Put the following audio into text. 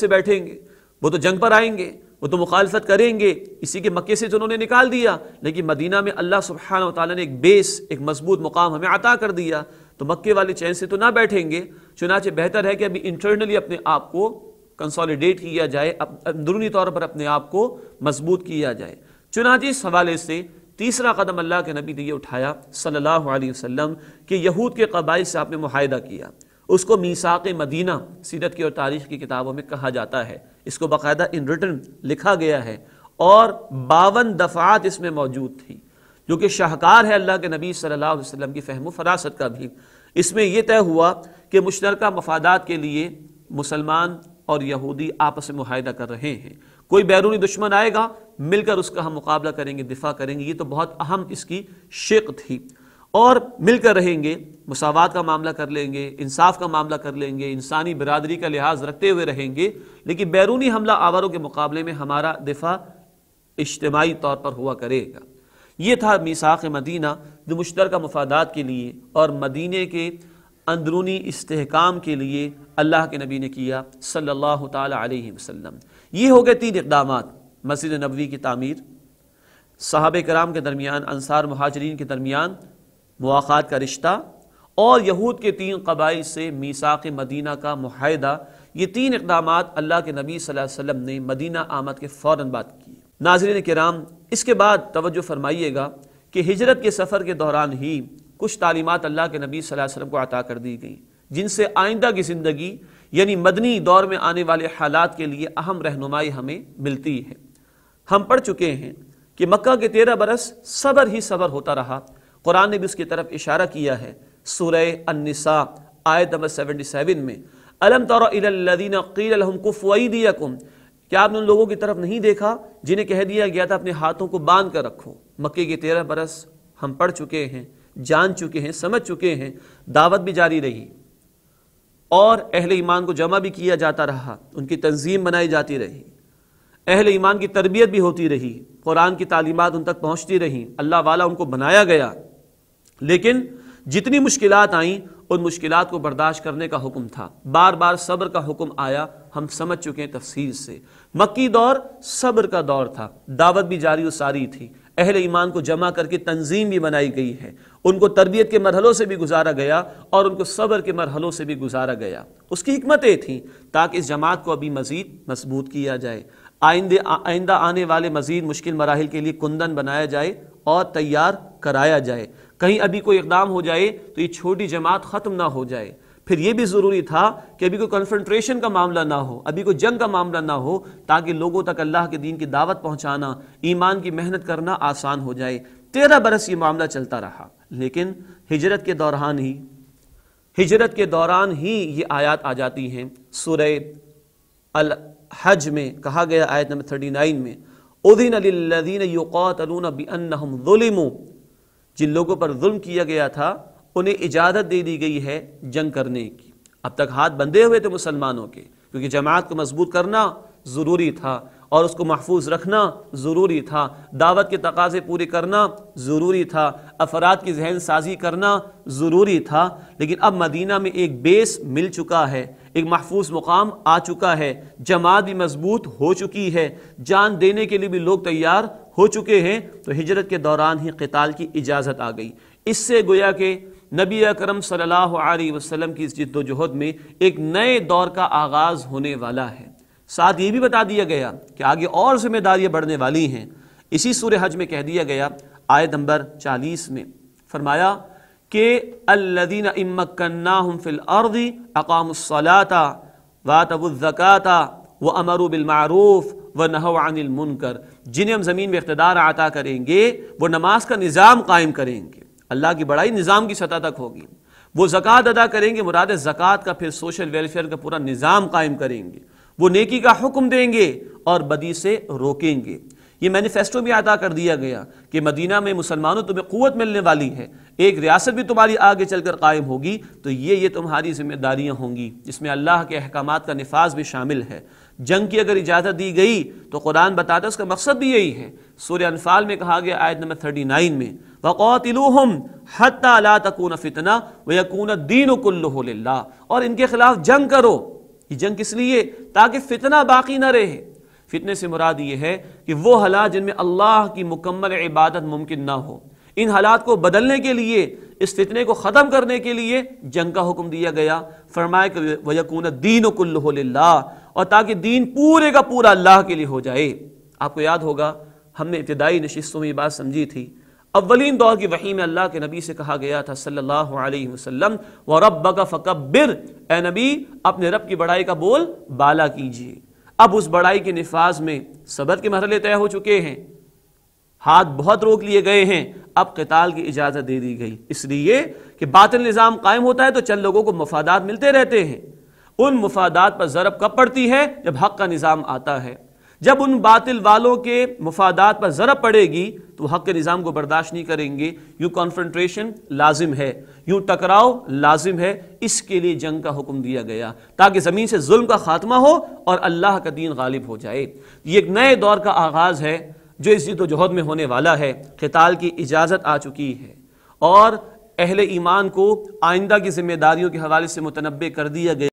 से बैठेंगे वो तो जंग पर आएंगे वो तो मुखालफत करेंगे इसी के मक्के से तो उन्होंने निकाल दिया लेकिन मदीना में अल्लाह सुबहान तला ने एक बेस एक मजबूत मुकाम हमें अता कर दिया तो मक्के वाले चैन से तो ना बैठेंगे चुनाचे बेहतर है कि अभी इंटरनली अपने आप को कंसोलिडेट किया जाए अंदरूनी तौर पर अपने आप को मजबूत किया जाए चुनाचे इस हवाले से तीसरा कदम अल्लाह के नबी ने यह उठाया सल्लल्लाहु अलैहि वसल्लम कि यहूद के कबाइल से आपने माहिदा किया उसको मीसाक मदीना सीरत की और तारीख की किताबों में कहा जाता है इसको बाकायदा इन रिटर्न लिखा गया है और बावन दफ़ात इसमें मौजूद थी जो कि शाहकार है अल्लाह के नबी सल्लल्लाहु अलैहि वसल्लम की फहमो फरासत का भी इसमें यह तय हुआ कि मुश्तरक मफादात के लिए मुसलमान और यहूदी आपस में माहिदा कर रहे हैं कोई बैरूनी दुश्मन आएगा मिलकर उसका हम मुकाबला करेंगे दिफा करेंगे ये तो बहुत अहम इसकी शिक थी और मिलकर रहेंगे मसावत का मामला कर लेंगे इंसाफ का मामला कर लेंगे इंसानी बरदरी का लिहाज रखते हुए रहेंगे लेकिन बैरूनी हमला आवारों के मुकाबले में हमारा दिफा इज्तमाही तौर पर हुआ करेगा ये था मीसाख मदीना जो मुश्तर मफादात के लिए और मदीने के अंदरूनी इसकाम के लिए अल्लाह के नबी ने किया सल्लल्लाहु अलैहि वसल्लम ये हो गए तीन इकदाम मस्जिद नबवी की तमीर साहब कराम के दरमियान अनसार महाजरीन के दरमियान मुआात का रिश्ता और यहूद के तीन कबाइल से मीसाक मदीना का माहिदा ये तीन इकदाम अल्लाह के नबी वसम ने मदीना आमद के फ़ौर बाद की नाजरन कराम इसके बाद तवज्जो फरमाइएगा कि हिजरत के सफ़र के दौरान ही कुछ तालीमत अल्लाह के नबी वसम को अता कर दी गई जिनसे आइंदा की ज़िंदगी यानी मदनी दौर में आने वाले हालात के लिए अहम रहनुमाई हमें मिलती है हम पढ़ चुके हैं कि मक्का के तेरह बरस सबर ही सबर होता रहा कुरान ने भी उसकी तरफ इशारा किया है सुरह अनसा आयत नंबर सेवेंटी सेवन में अलम तौरदीन क़ीलहम कुफ़ई दिया कुम क्या आपने उन लोगों की तरफ नहीं देखा जिन्हें कह दिया गया था अपने हाथों को बांध कर रखो मक्के के तेरह बरस हम पढ़ चुके हैं जान चुके हैं समझ चुके हैं दावत भी जारी रही और अहल ईमान को जमा भी किया जाता रहा उनकी तंजीम बनाई जाती रही अहल ईमान की तरबियत भी होती रही कुरान की तालीमत उन तक पहुँचती रहीं अल्लाह वाला उनको बनाया गया लेकिन जितनी मुश्किल आई उन मुश्किल को बर्दाश्त करने का हुक्म था बार बार सब्र का हुक्म आया हम समझ चुके हैं तफसील से मक्की दौर सब्र का दौर था दावत भी जारी व सारी थी अहल ईमान को जमा करके तंजीम भी बनाई गई है उनको तरबियत के मरहलों से भी गुजारा गया और उनको सब्र के मरहलों से भी गुजारा गया उसकी हमतें थीं ताकि इस जमात को अभी मज़ीद मजबूत किया जाए आइंदे आइंदा आने वाले मज़ीद मुश्किल मराहल के लिए कुंदन बनाया जाए और तैयार कराया जाए कहीं अभी कोई इकदाम हो जाए तो ये छोटी जमात ख़त्म ना हो जाए फिर ये भी ज़रूरी था कि अभी कोई कन्फ्रंट्रेशन का मामला ना हो अभी कोई जंग का मामला ना हो ताकि लोगों तक अल्लाह के दीन की दावत पहुँचाना ईमान की मेहनत करना आसान हो जाए तेरह बरस ये मामला चलता रहा लेकिन हिजरत के दौरान ही हिजरत के दौरान ही ये आयत आ जाती हैं सुर अल हज में कहा गया आयत नंबर थर्टी नाइन में उदिन अलीदीन युकातलून बन जिन लोगों पर जुल्म किया गया था उन्हें इजाज़त दे दी गई है जंग करने की अब तक हाथ बंधे हुए थे मुसलमानों के क्योंकि जमात को मजबूत करना ज़रूरी था और उसको महफूज रखना ज़रूरी था दावत के तकाजे पूरे करना ज़रूरी था अफराद की जहन साजी करना ज़रूरी था लेकिन अब मदीना में एक बेस मिल चुका है एक महफूज मुकाम आ चुका है जमात भी मजबूत हो चुकी है जान देने के लिए भी लोग तैयार हो चुके हैं तो हिजरत के दौरान ही कताल की इजाज़त आ गई इससे गोया कि नबी अक्रम सल्लल्लाहु अलैहि वसल्लम की इस जद्दोजहद में एक नए दौर का आगाज़ होने वाला है साथ ये भी बता दिया गया कि आगे और जिम्मेदारियाँ बढ़ने वाली हैं इसी सूर हज में कह दिया गया आयत नंबर चालीस में फरमाया कि अल्लदीन इमकन्ना हम फिल अर्दी अकामसलाता वातबुज़क़ाता व अमरू व नहवानमनकर जिन्हें हम ज़मीन में इकतदार अता करेंगे वो नमाज का निज़ाम कायम करेंगे अल्लाह की बड़ाई निज़ाम की सतह तक होगी वो ज़क़़त अदा करेंगे मुराद ज़क़़त का फिर सोशल वेलफेयर का पूरा निज़ाम कायम करेंगे वो नेकी का हुक्म देंगे और बदी से रोकेंगे ये मैनिफेस्टो भी अदा कर दिया गया कि मदीना में मुसलमानों तुम्हें क़वत मिलने वाली है एक रियासत भी तुम्हारी आगे चलकर कायम होगी तो ये ये तुम्हारी जिम्मेदारियाँ होंगी जिसमें अल्लाह के अहकाम का नफाज भी शामिल है जंग की अगर इजाज़त दी गई तो कुरान बताता है उसका मकसद भी यही है सूर्य अनफाल में कहा गया आयत नंबर थर्टी नाइन में वक़ौतिलूहम हत्ता ला तकून फितना व यकून दीन और इनके खिलाफ जंग करो ये जंग किस लिए ताकि फितना बाकी ना रहे फितने से मुराद ये है कि वो हालात जिनमें अल्लाह की मुकम्मल इबादत मुमकिन ना हो इन हालात को बदलने के लिए इस फितने को ख़त्म करने के लिए जंग का हुक्म दिया गया फरमाया कि वयकून दीन कुल्ला और ताकि दीन पूरे का पूरा अल्लाह के लिए हो जाए आपको याद होगा हमने इब्तदाई नशस्तों में बात समझी थी अवलिन दौर की वही में अल्लाह के नबी से कहा गया था सल्लल्लाहु अलैहि वसल्लम व रब फ़कबिर ए नबी अपने रब की बड़ाई का बोल बाला कीजिए अब उस बड़ाई के नफाज में सबर के मरहले तय हो चुके हैं हाथ बहुत रोक लिए गए हैं अब कताल की इजाज़त दे दी गई इसलिए कि बातिल निज़ाम कायम होता है तो चंद लोगों को मफादात मिलते रहते हैं उन मफादात पर ज़रब कब पड़ती है जब हक का निज़ाम आता है जब उन बातिल वालों के मफादात पर ज़रब पड़ेगी तो हक के निज़ाम को बर्दाश्त नहीं करेंगे यूँ कॉन्फ्रेंट्रेशन लाजिम है यूँ टकराव लाजिम है इसके लिए जंग का हुक्म दिया गया ताकि ज़मीन से जुल्म का खात्मा हो और अल्लाह का दीन गालिब हो जाए ये एक नए दौर का आगाज़ है जो इस वजहद में होने वाला है खिताल की इजाज़त आ चुकी है और अहल ईमान को आइंदा की जिम्मेदारियों के हवाले से मुतनबे कर दिया गया